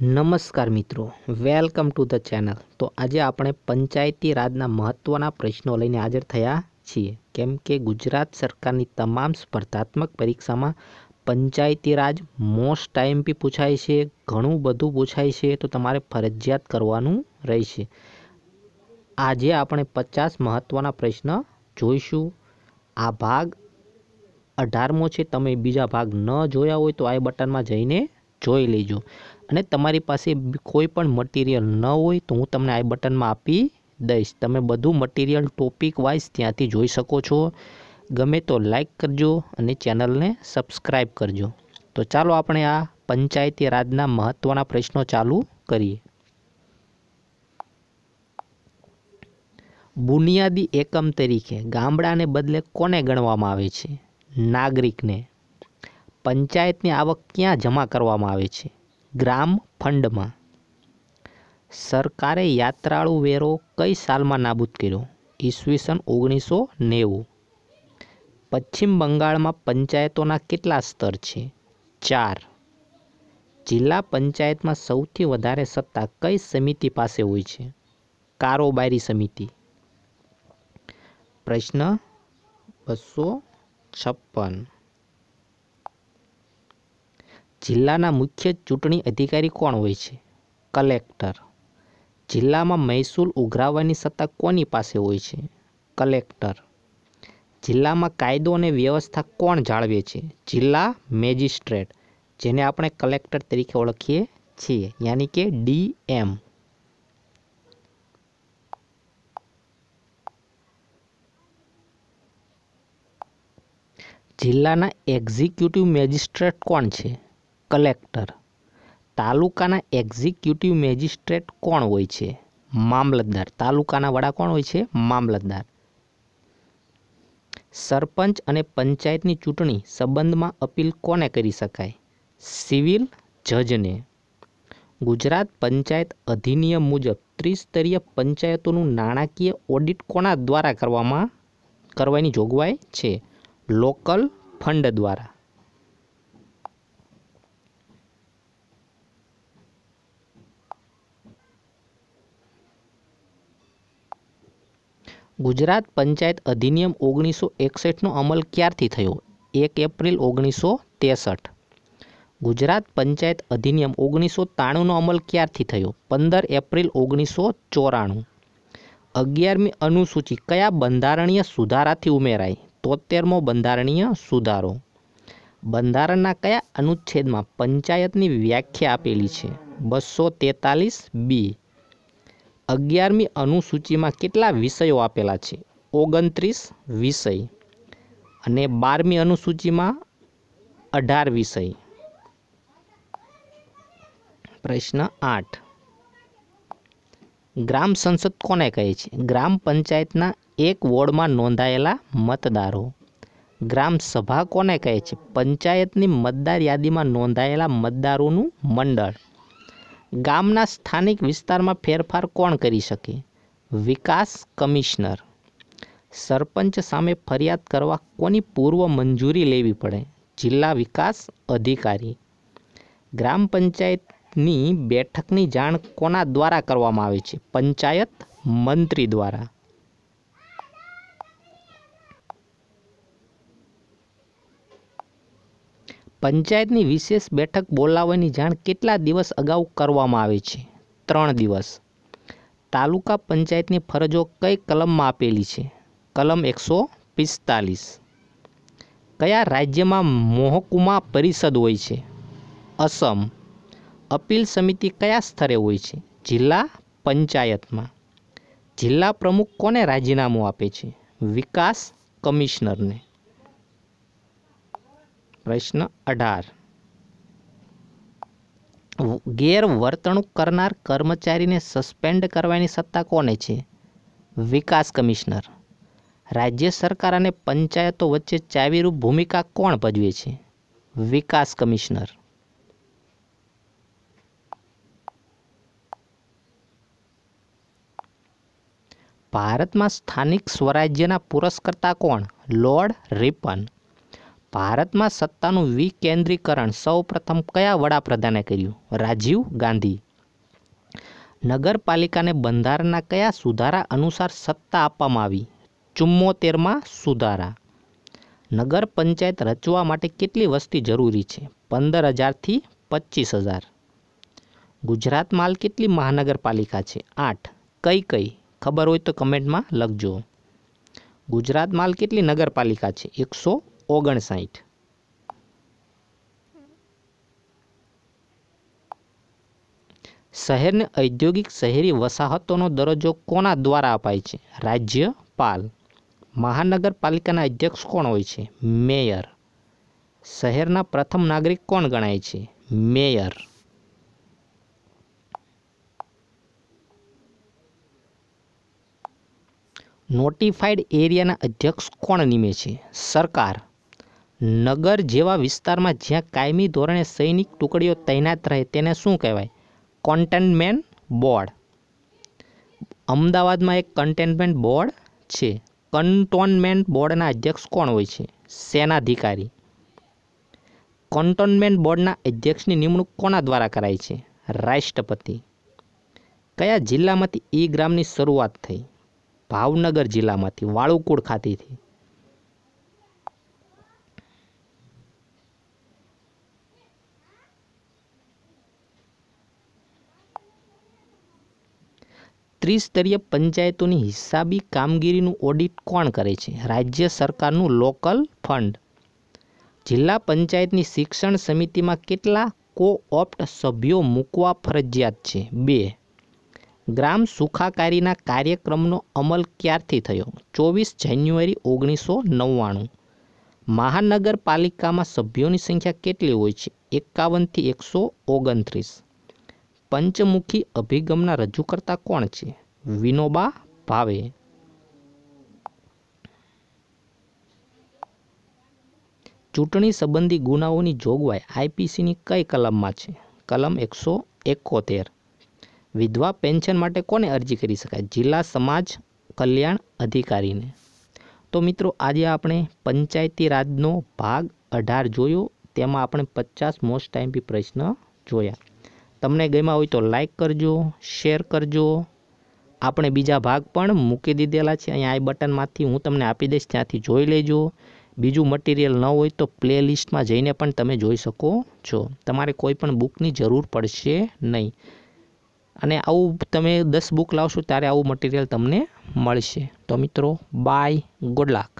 નમસ્કાર મિત્રો welcome to the channel તો આજે આપણે પંચાયતી રાજના મહત્ત્વના પ્રશ્નો લઈને હાજર થયા છીએ કેમ કે ગુજરાત સરકારની તમામ સ્પર્ધાત્મક પરીક્ષામાં પંચાયતી રાજ મોસ્ટ ટાઈમ બી પૂછાય છે ઘણું બધું પૂછાય છે તો તમારે ફરજિયાત કરવાનું રહેશે આજે આપણે પચાસ મહત્ત્વના પ્રશ્ન જોઈશું આ ભાગ અઢારમો છે તમે બીજા ભાગ ન જોયા હોય તો આ બટનમાં જઈને જોઈ લેજો અને તમારી પાસે કોઈ પણ મટીરિયલ ન હોય તો હું તમને આ બટનમાં આપી દઈશ તમે બધું મટીરિયલ ટોપિક વાઇઝ ત્યાંથી જોઈ શકો છો ગમે તો લાઈક કરજો અને ચેનલને સબસ્ક્રાઈબ કરજો તો ચાલો આપણે આ પંચાયતી રાજના મહત્ત્વના પ્રશ્નો ચાલુ કરીએ બુનિયાદી એકમ તરીકે ગામડાને બદલે કોને ગણવામાં આવે છે નાગરિકને પંચાયતની આવક ક્યાં જમા કરવામાં આવે છે ગ્રામ ફંડમાં સરકારે યાત્રાળુ વેરો કઈ સાલમાં નાબૂદ કર્યો ઈસવીસન ઓગણીસો નેવું પશ્ચિમ બંગાળમાં પંચાયતોના કેટલા સ્તર છે ચાર જિલ્લા પંચાયતમાં સૌથી વધારે સત્તા કઈ સમિતિ પાસે હોય છે કારોબારી સમિતિ પ્રશ્ન બસો છપ્પન જિલ્લાના મુખ્ય ચૂંટણી અધિકારી કોણ હોય છે કલેક્ટર જિલ્લામાં મહેસૂલ ઉઘરાવવાની સત્તા કોની પાસે હોય છે કલેક્ટર જિલ્લામાં કાયદો અને વ્યવસ્થા કોણ જાળવે છે જિલ્લા મેજિસ્ટ્રેટ જેને આપણે કલેક્ટર તરીકે ઓળખીએ છીએ યાની કે ડીએમ જિલ્લાના એક્ઝિક્યુટિવ મેજિસ્ટ્રેટ કોણ છે કલેક્ટર તાલુકાના એક્ઝિક્યુટિવ મેજિસ્ટ્રેટ કોણ હોય છે મામલતદાર તાલુકાના વડા કોણ હોય છે મામલતદાર સરપંચ અને પંચાયતની ચૂંટણી સંબંધમાં અપીલ કોને કરી શકાય સિવિલ જજને ગુજરાત પંચાયત અધિનિયમ મુજબ ત્રિસ્તરીય પંચાયતોનું નાણાકીય ઓડિટ કોના દ્વારા કરવામાં કરવાની જોગવાઈ છે લોકલ ફંડ દ્વારા ગુજરાત પંચાયત અધિનિયમ ઓગણીસો એકસઠનો અમલ ક્યારથી થયો એક એપ્રિલ ઓગણીસો ત્રેસઠ ગુજરાત પંચાયત અધિનિયમ ઓગણીસો ત્રાણુંનો અમલ ક્યારથી થયો પંદર એપ્રિલ ઓગણીસો ચોરાણું અગિયારમી અનુસૂચિ કયા બંધારણીય સુધારાથી ઉમેરાય તોતેરમો બંધારણીય સુધારો બંધારણના કયા અનુચ્છેદમાં પંચાયતની વ્યાખ્યા આપેલી છે બસો તેતાલીસ બી અગિયારમી અનુસૂચિમાં કેટલા વિષયો આપેલા છે ઓગણત્રીસ વિષય અને બારમી અનુસૂચિમાં અઢાર વિષય પ્રશ્ન આઠ ગ્રામ સંસદ કોને કહે છે ગ્રામ પંચાયતના એક વોર્ડમાં નોંધાયેલા મતદારો ગ્રામ સભા કોને કહે છે પંચાયતની મતદાર યાદીમાં નોંધાયેલા મતદારોનું મંડળ ગામના સ્થાનિક વિસ્તારમાં ફેરફાર કોણ કરી શકે વિકાસ કમિશનર સરપંચ સામે ફરિયાદ કરવા કોની પૂર્વ મંજૂરી લેવી પડે જિલ્લા વિકાસ અધિકારી ગ્રામ પંચાયતની બેઠકની જાણ કોના દ્વારા કરવામાં આવે છે પંચાયત મંત્રી દ્વારા પંચાયતની વિશેષ બેઠક બોલાવવાની જાણ કેટલા દિવસ અગાઉ કરવામાં આવે છે ત્રણ દિવસ તાલુકા પંચાયતની ફરજો કઈ કલમમાં આપેલી છે કલમ એકસો પિસ્તાલીસ કયા રાજ્યમાં મોહકુમા પરિષદ હોય છે અસમ અપીલ સમિતિ કયા સ્તરે હોય છે જિલ્લા પંચાયતમાં જિલ્લા પ્રમુખ કોને રાજીનામું આપે છે વિકાસ કમિશનરને પ્રશ્ન અઢાર ગેરવર્તણૂક કરનાર કર્મચારીને સસ્પેન્ડ કરવાની સત્તા કોને છે વિકાસ કમિશનર રાજ્ય સરકાર અને પંચાયતો વચ્ચે ચાવીરૂપ ભૂમિકા કોણ ભજવે છે વિકાસ કમિશનર ભારતમાં સ્થાનિક સ્વરાજ્યના પુરસ્કર્તા કોણ લોર્ડ રિપન ભારતમાં સત્તાનું વિકેન્દ્રીકરણ સૌપ્રથમ કયા વડાપ્રધાને કર્યું રાજીવ ગાંધી નગરપાલિકાને બંધારણના કયા સુધારા અનુસાર સત્તા આપવામાં આવી ચુમ્મોતેરમાં સુધારા નગર પંચાયત રચવા માટે કેટલી વસ્તી જરૂરી છે પંદર હજારથી પચીસ હજાર ગુજરાત માલ કેટલી મહાનગરપાલિકા છે આઠ કઈ કઈ ખબર હોય તો કમેન્ટમાં લખજો ગુજરાત માલ કેટલી નગરપાલિકા છે એકસો ઓગણસાઠ શહેરને ઔદ્યોગિક શહેરી વસાહતોનો દરજ્જો કોના દ્વારા અપાય છે રાજ્યપાલ મહાનગરપાલિકાના અધ્યક્ષ કોણ હોય છે મેયર શહેરના પ્રથમ નાગરિક કોણ ગણાય છે મેયર નોટિફાઈડ એરિયાના અધ્યક્ષ કોણ નિમે છે સરકાર નગર જેવા વિસ્તારમાં જ્યાં કાયમી ધોરણે સૈનિક ટુકડીઓ તૈનાત રહે તેને શું કહેવાય કોન્ટેનમેન્ટ બોર્ડ અમદાવાદમાં એક કન્ટેનમેન્ટ બોર્ડ છે કંટોનમેન્ટ બોર્ડના અધ્યક્ષ કોણ હોય છે સેનાધિકારી કંટોનમેન્ટ બોર્ડના અધ્યક્ષની નિમણૂક કોના દ્વારા કરાઈ છે રાષ્ટ્રપતિ કયા જિલ્લામાંથી ઈ ગ્રામની શરૂઆત થઈ ભાવનગર જિલ્લામાંથી વાળુકુળ ખાતેથી ત્રિસ્તરીય પંચાયતોની હિસાબી કામગીરીનું ઓડિટ કોણ કરે છે રાજ્ય સરકારનું લોકલ ફંડ જિલ્લા પંચાયતની શિક્ષણ સમિતિમાં કેટલા કોઓપ્ટ સભ્યો મૂકવા ફરજિયાત છે બે ગ્રામ સુખાકારીના કાર્યક્રમનો અમલ ક્યારથી થયો ચોવીસ જાન્યુઆરી ઓગણીસો નવ્વાણું મહાનગરપાલિકામાં સભ્યોની સંખ્યા કેટલી હોય છે એકાવનથી એકસો ઓગણત્રીસ પંચમુખી અભિગમના રજૂ કરતા કોણ છે વિનોબા ભાવે ચૂંટણી સંબંધી ગુનાઓની જોગવાઈ આઈપીસીની કઈ કલમમાં છે કલમ એકસો એકોતેર વિધવા પેન્શન માટે કોને અરજી કરી શકાય જિલ્લા સમાજ કલ્યાણ અધિકારીને તો મિત્રો આજે આપણે પંચાયતી રાજનો ભાગ અઢાર જોયો તેમાં આપણે પચાસ મોસ્ટ ટાઈમ બી પ્રશ્ન જોયા તમને ગમ્યા હોય તો લાઈક કરજો શેર કરજો આપણે બીજા ભાગ પણ મૂકી દીધેલા છે અહીંયા આ બટનમાંથી હું તમને આપી દઈશ ત્યાંથી જોઈ લેજો બીજું મટીરિયલ ન હોય તો પ્લેલિસ્ટમાં જઈને પણ તમે જોઈ શકો છો તમારે કોઈ પણ બુકની જરૂર પડશે નહીં અને આવું તમે દસ બુક લાવશો ત્યારે આવું મટીરિયલ તમને મળશે તો મિત્રો બાય ગુડ લક